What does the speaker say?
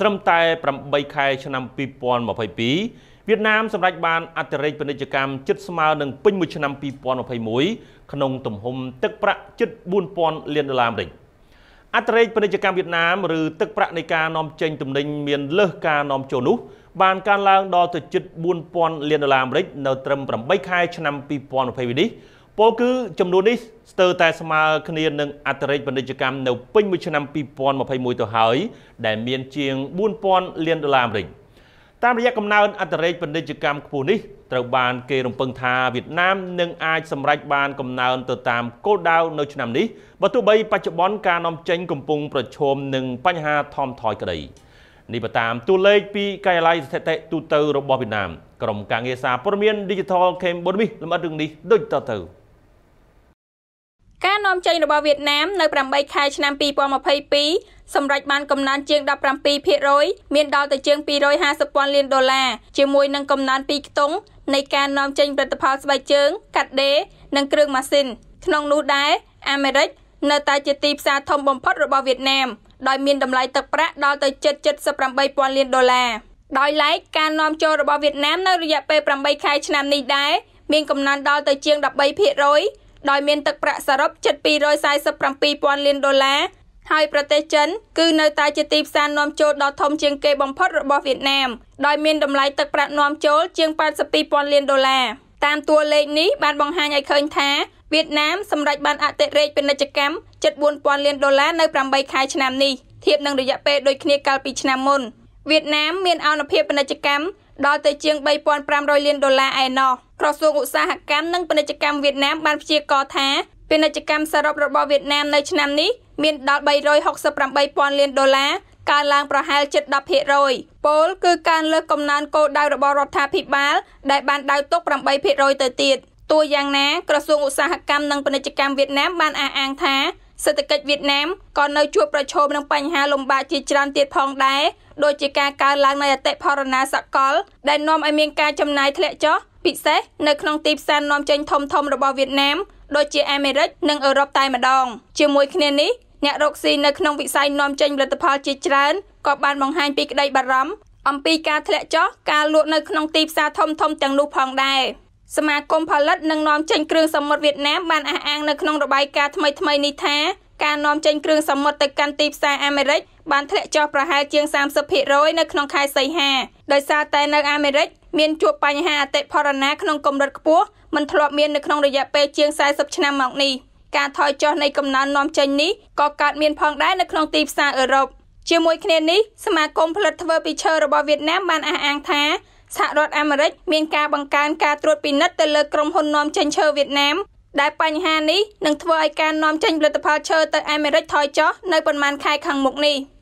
ត្រឹមតែ8ខែឆ្នាំ2022វៀតណាមសម្រេចបានអតិរេកពាណិជ្ជកម្មជិតស្មើនឹងពេញមួយឆ្នាំ2021ក្នុង ទំហំទឹកប្រាក់ជិត4000លានដុល្លារអាមេរិកអតិរេកពាណិជ្ជកម្មវៀតណាមឬទឹកប្រាក់នៃការនាំចេញទំនិញមានលើសការនាំចូលនោះ បានកើនឡើងដល់ទៅជិត4000លានដុល្លារអាមេរិក នៅត្រឹម8ខែឆ្នាំ2022នេះពលគឺចំនួននេះស្ទើរតែស្មើគ្នានឹងអតិរេកពាណិជ្ជកម្មនៅពេញមួយឆ្នាំ2021ទៅហើយដែលមានជាង4000លានដុល្លារអាមេរិកតាមរយៈកំណើនអតិរេកពាណិជ្ជកម្មខ្ពស់នេះត្រូវបានគេរំពឹងថាវៀតណាមនឹងអាចសម្រេចបានកំណើនទៅតាមគោលដៅនៅឆ្នាំនេះបើទោះបីបច្ចុប្បន្នការនាំចេញកំពុង ប្រឈមនឹងបញ្ហាថមថយក្តីនេះបើតាមតួលេខពីកាយឡ័យស្ថិតិទូទៅរបស់វៀតណាមក្រុមការងារសារព័ត៌មាន Digital Cambodia លម្អិតរឿងនេះដូចតទៅ។នាំចេញរបស់វៀតណាមនៅ8ខែឆ្នាំ2022សម្រេចបានកំណើនជាង17%មានដល់ទៅជាង250ពាន់លានដុល្លារជាមួយនឹងកំណើនពីខ្ទង់នៃការនាំចេញផលិតផលស្បែកជើងកាត់ដេរនិងគ្រឿងម៉ាស៊ីនក្នុងនោះដែរអាមេរិកនៅតែជាទីផ្សារធំបំផុតរបស់វៀតណាមដោយមានតម្លៃទឹកប្រាក់ដល់ទៅជិត78ពាន់លានដុល្លារដោយឡែកការនាំចូលរបស់វៀតណាមនៅរយៈពេល8ខែឆ្នាំនេះដែរមានកំណើនដល់ទៅជាង13%ដោយមានទឹកប្រាក់សរុបជិត247,000លានដុល្លារហើយប្រទេសចិន គឺនៅតែជាទីផ្សារនាំចូលដ៏ធំជាងគេបំផុតរបស់វៀតណាមដោយមានតម្លៃទឹកប្រាក់នាំចូលជាង82,000លានដុល្លារតាមតួលេខនេះបានបង្ហាញឲ្យឃើញថាវៀតណាមសម្រេចបានអតិរេកពាណិជ្ជកម្មជិត4,000លានដុល្លារនៅ8ខែឆ្នាំនេះធៀបនឹងរយៈពេលដូចគ្នាកាលពីឆ្នាំមុនវៀតណាមមានអនុភាពពាណិជ្ជកម្មដល់ទៅជាង3500លានដុល្លារឯណោះ។ក្រសួងឧស្សាហកម្មនិងពាណិជ្ជកម្មវៀតណាមបានព្យាករណ៍ថាពាណិជ្ជកម្មសរុបរបស់វៀតណាមនៅឆ្នាំនេះមានដល់368,000លានដុល្លារកើនឡើងប្រហែលជិត10%ពោលគឺការលើកកំណើនគោលដៅរបស់រដ្ឋាភិបាល ដែលបានដៅទុក8%ទៅទៀតទោះយ៉ាងណាក្រសួងឧស្សាហកម្មនិងពាណិជ្ជកម្មវៀតណាមបានអះអាងថាសេដ្ឋកិច្ចវៀតណាមក៏នៅជួបប្រឈមនឹងបញ្ហាលំបាកជាច្រើនទៀតផងដែរដូចជាការកើនឡើងនៃអតិផរណាសកលដែលនាំឲ្យមានការចំណាយធ្លាក់ចុះពិសេសនៅក្នុងទីផ្សារនាំចេញធំធំរបស់វៀតណាមដូចជាអាមេរិកនិងអឺរ៉ុបតែម្ដងជាមួយគ្នានេះអ្នករកស៊ីនៅក្នុងវិស័យនាំចេញផលិតផលជាច្រើនក៏បានបង្ហាញពីក្តីបារម្ភអំពីការធ្លាក់ចុះការលក់នៅក្នុងទីផ្សារធំធំទាំងនោះផងដែរសមាគមផលិតនិងនាំចេញគ្រឿងសមុទ្រវៀតណាមបានអះអាងនៅក្នុងរបាយការណ៍ថ្មីៗនេះថាការនាំចេញគ្រឿងសមុទ្រទៅកាន់ទីផ្សារអាមេរិកបានធ្លាក់ចុះប្រហែលជាង30%នៅក្នុងខែសីហាដោយសារតែនៅអាមេរិកមានជួបបញ្ហាអតិផរណាក្នុងកម្រិតខ្ពស់មិនធ្លាប់មាននៅក្នុងរយៈពេលជាង40ឆ្នាំមកនេះការថយចុះនៃកំណើននាំចេញនេះក៏កើតមានផងដែរនៅក្នុងទីផ្សារអឺរ៉ុបជាមួយគ្នានេះសមាគមផលិតធ្វើពីឈើរបស់វៀតណាមបានអះអាងថាសហរដ្ឋអាមេរិកមានការបង្កើនការត្រួតពិនិត្យទៅលើក្រុមហ៊ុននាំចេញឈើវៀតណាមដែលបញ្ហានេះនឹងធ្វើឲ្យការនាំចេញផលិតផលឈើទៅអាមេរិកថយចុះនៅប្រមាណខែខាងមុខនេះ។